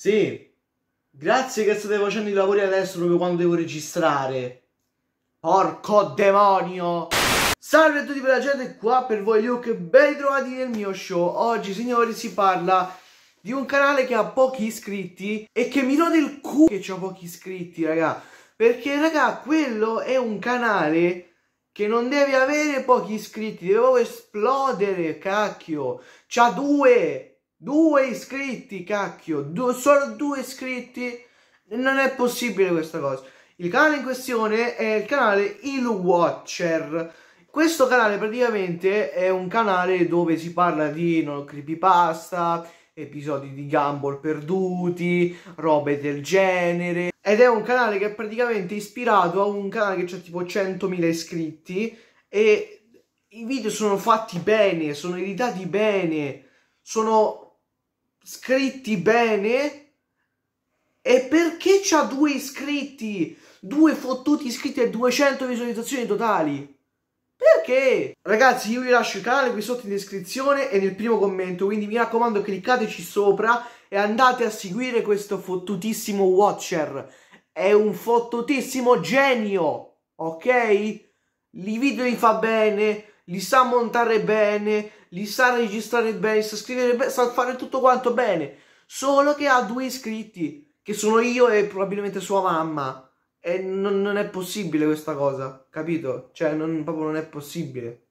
Sì. Grazie che state facendo i lavori adesso proprio quando devo registrare. Porco demonio! Salve a tutti per la gente, qua per voi Luke, ben trovati nel mio show. Oggi signori si parla di un canale che ha pochi iscritti e che mi rode il culo che ho pochi iscritti raga. Perché raga quello è un canale che non deve avere pochi iscritti, deve esplodere cacchio. C'ha due, Due iscritti, cacchio, due, solo due iscritti? Non è possibile questa cosa. Il canale in questione è il canale Il Watcher. Questo canale praticamente è un canale dove si parla di non, creepypasta, episodi di gamble perduti, robe del genere. Ed è un canale che è praticamente ispirato a un canale che ha tipo 100.000 iscritti e i video sono fatti bene, sono editati bene, sono scritti bene e perché c'ha due iscritti, due fottuti iscritti e 200 visualizzazioni totali? Perché? Ragazzi io vi lascio il canale qui sotto in descrizione e nel primo commento, quindi mi raccomando cliccateci sopra e andate a seguire questo fottutissimo Watcher. È un fottutissimo genio, ok? Li video li fa bene, li sa montare bene, li sa registrare il bass, scrivere il sa fare tutto quanto bene, solo che ha due iscritti, che sono io e probabilmente sua mamma. E non, non è possibile questa cosa, capito? Cioè, non, proprio non è possibile.